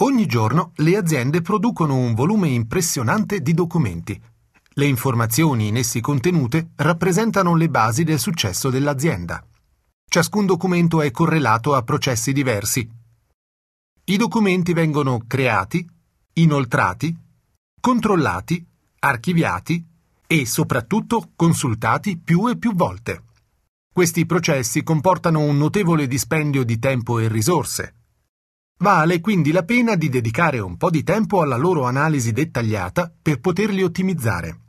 Ogni giorno le aziende producono un volume impressionante di documenti. Le informazioni in essi contenute rappresentano le basi del successo dell'azienda. Ciascun documento è correlato a processi diversi. I documenti vengono creati, inoltrati, controllati, archiviati e soprattutto consultati più e più volte. Questi processi comportano un notevole dispendio di tempo e risorse, Vale quindi la pena di dedicare un po' di tempo alla loro analisi dettagliata per poterli ottimizzare.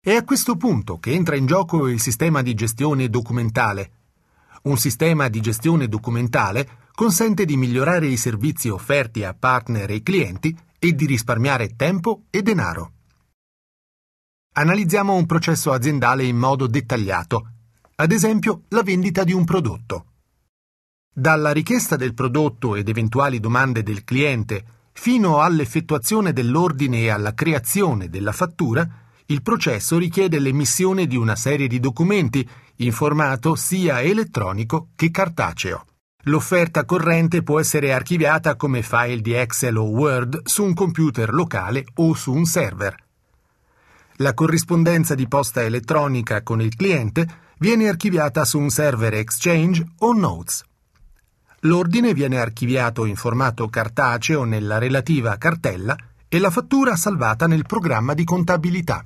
È a questo punto che entra in gioco il sistema di gestione documentale. Un sistema di gestione documentale consente di migliorare i servizi offerti a partner e clienti e di risparmiare tempo e denaro. Analizziamo un processo aziendale in modo dettagliato, ad esempio la vendita di un prodotto. Dalla richiesta del prodotto ed eventuali domande del cliente fino all'effettuazione dell'ordine e alla creazione della fattura, il processo richiede l'emissione di una serie di documenti in formato sia elettronico che cartaceo. L'offerta corrente può essere archiviata come file di Excel o Word su un computer locale o su un server. La corrispondenza di posta elettronica con il cliente viene archiviata su un server Exchange o Notes. L'ordine viene archiviato in formato cartaceo nella relativa cartella e la fattura salvata nel programma di contabilità.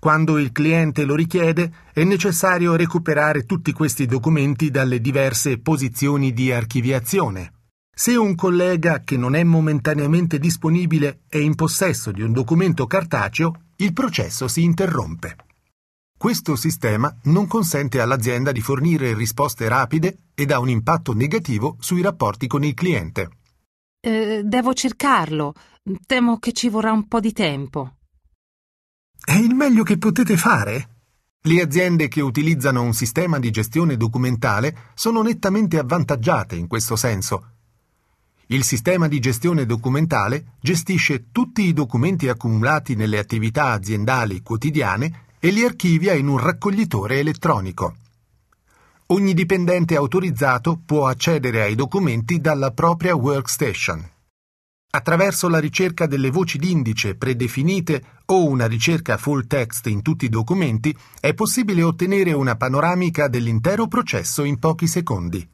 Quando il cliente lo richiede, è necessario recuperare tutti questi documenti dalle diverse posizioni di archiviazione. Se un collega che non è momentaneamente disponibile è in possesso di un documento cartaceo, il processo si interrompe. Questo sistema non consente all'azienda di fornire risposte rapide ed ha un impatto negativo sui rapporti con il cliente. Eh, devo cercarlo. Temo che ci vorrà un po' di tempo. È il meglio che potete fare? Le aziende che utilizzano un sistema di gestione documentale sono nettamente avvantaggiate in questo senso. Il sistema di gestione documentale gestisce tutti i documenti accumulati nelle attività aziendali quotidiane e li archivia in un raccoglitore elettronico. Ogni dipendente autorizzato può accedere ai documenti dalla propria workstation. Attraverso la ricerca delle voci d'indice predefinite o una ricerca full text in tutti i documenti è possibile ottenere una panoramica dell'intero processo in pochi secondi.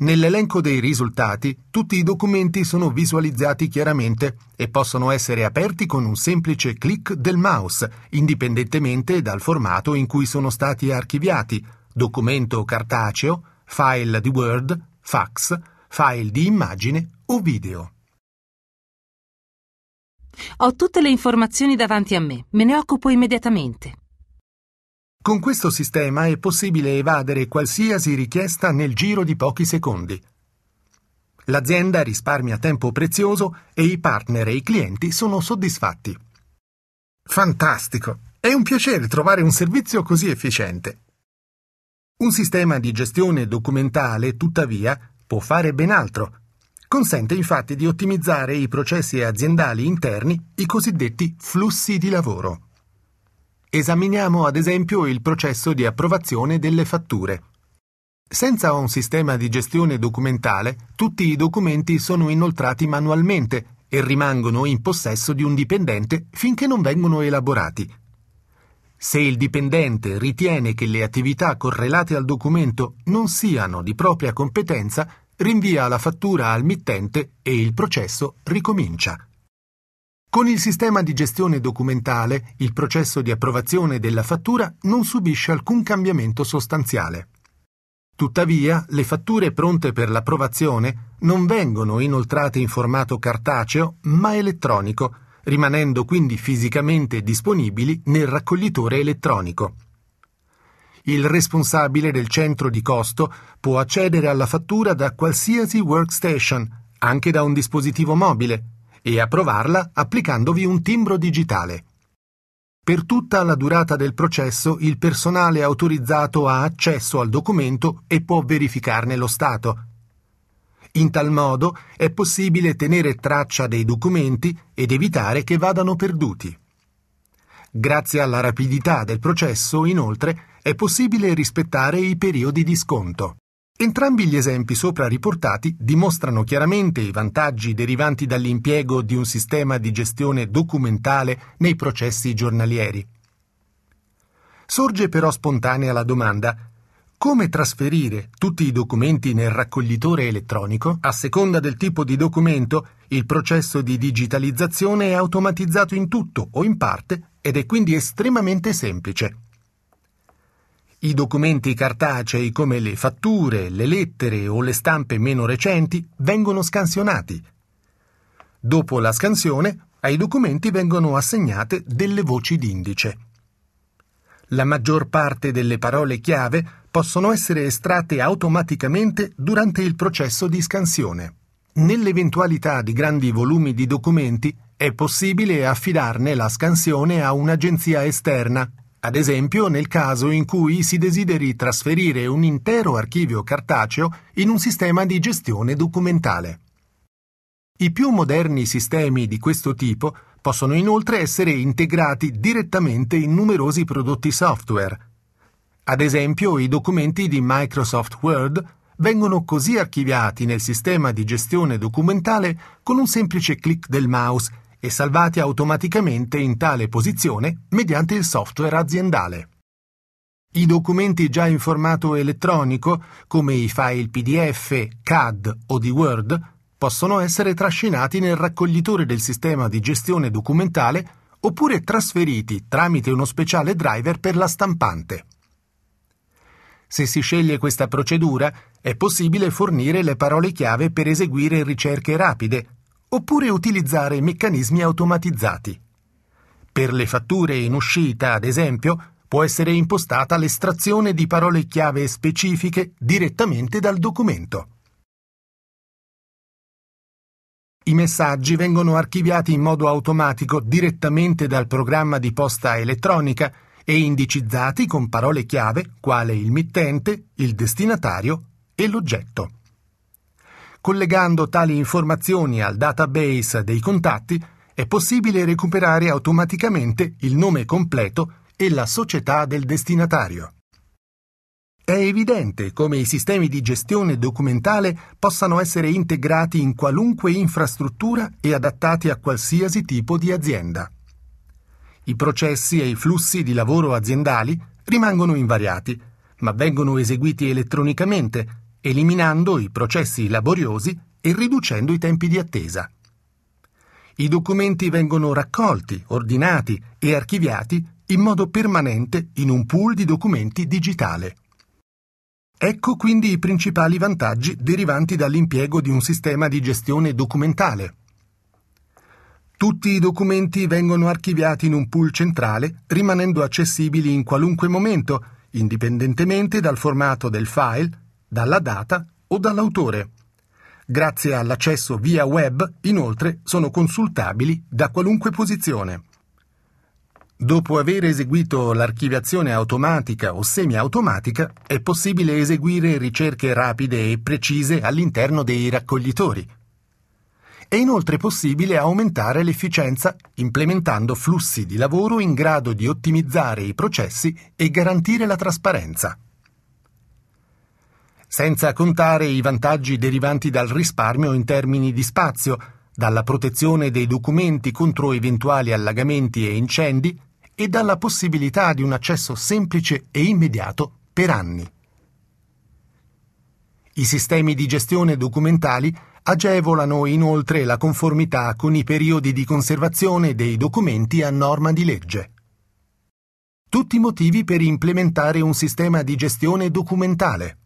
Nell'elenco dei risultati tutti i documenti sono visualizzati chiaramente e possono essere aperti con un semplice clic del mouse, indipendentemente dal formato in cui sono stati archiviati, documento cartaceo, file di Word, fax, file di immagine o video. Ho tutte le informazioni davanti a me, me ne occupo immediatamente. Con questo sistema è possibile evadere qualsiasi richiesta nel giro di pochi secondi. L'azienda risparmia tempo prezioso e i partner e i clienti sono soddisfatti. Fantastico! È un piacere trovare un servizio così efficiente. Un sistema di gestione documentale, tuttavia, può fare ben altro. Consente infatti di ottimizzare i processi aziendali interni, i cosiddetti flussi di lavoro. Esaminiamo ad esempio il processo di approvazione delle fatture. Senza un sistema di gestione documentale, tutti i documenti sono inoltrati manualmente e rimangono in possesso di un dipendente finché non vengono elaborati. Se il dipendente ritiene che le attività correlate al documento non siano di propria competenza, rinvia la fattura al mittente e il processo ricomincia. Con il sistema di gestione documentale, il processo di approvazione della fattura non subisce alcun cambiamento sostanziale. Tuttavia, le fatture pronte per l'approvazione non vengono inoltrate in formato cartaceo, ma elettronico, rimanendo quindi fisicamente disponibili nel raccoglitore elettronico. Il responsabile del centro di costo può accedere alla fattura da qualsiasi workstation, anche da un dispositivo mobile, e approvarla applicandovi un timbro digitale. Per tutta la durata del processo il personale autorizzato ha accesso al documento e può verificarne lo stato. In tal modo è possibile tenere traccia dei documenti ed evitare che vadano perduti. Grazie alla rapidità del processo, inoltre, è possibile rispettare i periodi di sconto. Entrambi gli esempi sopra riportati dimostrano chiaramente i vantaggi derivanti dall'impiego di un sistema di gestione documentale nei processi giornalieri. Sorge però spontanea la domanda come trasferire tutti i documenti nel raccoglitore elettronico? A seconda del tipo di documento, il processo di digitalizzazione è automatizzato in tutto o in parte ed è quindi estremamente semplice. I documenti cartacei come le fatture, le lettere o le stampe meno recenti vengono scansionati. Dopo la scansione, ai documenti vengono assegnate delle voci d'indice. La maggior parte delle parole chiave possono essere estratte automaticamente durante il processo di scansione. Nell'eventualità di grandi volumi di documenti è possibile affidarne la scansione a un'agenzia esterna ad esempio nel caso in cui si desideri trasferire un intero archivio cartaceo in un sistema di gestione documentale. I più moderni sistemi di questo tipo possono inoltre essere integrati direttamente in numerosi prodotti software. Ad esempio, i documenti di Microsoft Word vengono così archiviati nel sistema di gestione documentale con un semplice clic del mouse e salvati automaticamente in tale posizione mediante il software aziendale. I documenti già in formato elettronico, come i file PDF, CAD o di Word, possono essere trascinati nel raccoglitore del sistema di gestione documentale oppure trasferiti tramite uno speciale driver per la stampante. Se si sceglie questa procedura, è possibile fornire le parole chiave per eseguire ricerche rapide, oppure utilizzare meccanismi automatizzati. Per le fatture in uscita, ad esempio, può essere impostata l'estrazione di parole chiave specifiche direttamente dal documento. I messaggi vengono archiviati in modo automatico direttamente dal programma di posta elettronica e indicizzati con parole chiave quale il mittente, il destinatario e l'oggetto. Collegando tali informazioni al database dei contatti è possibile recuperare automaticamente il nome completo e la società del destinatario. È evidente come i sistemi di gestione documentale possano essere integrati in qualunque infrastruttura e adattati a qualsiasi tipo di azienda. I processi e i flussi di lavoro aziendali rimangono invariati, ma vengono eseguiti elettronicamente eliminando i processi laboriosi e riducendo i tempi di attesa. I documenti vengono raccolti, ordinati e archiviati in modo permanente in un pool di documenti digitale. Ecco quindi i principali vantaggi derivanti dall'impiego di un sistema di gestione documentale. Tutti i documenti vengono archiviati in un pool centrale, rimanendo accessibili in qualunque momento, indipendentemente dal formato del file dalla data o dall'autore. Grazie all'accesso via web, inoltre, sono consultabili da qualunque posizione. Dopo aver eseguito l'archiviazione automatica o semiautomatica, è possibile eseguire ricerche rapide e precise all'interno dei raccoglitori. È inoltre possibile aumentare l'efficienza implementando flussi di lavoro in grado di ottimizzare i processi e garantire la trasparenza senza contare i vantaggi derivanti dal risparmio in termini di spazio, dalla protezione dei documenti contro eventuali allagamenti e incendi e dalla possibilità di un accesso semplice e immediato per anni. I sistemi di gestione documentali agevolano inoltre la conformità con i periodi di conservazione dei documenti a norma di legge. Tutti i motivi per implementare un sistema di gestione documentale.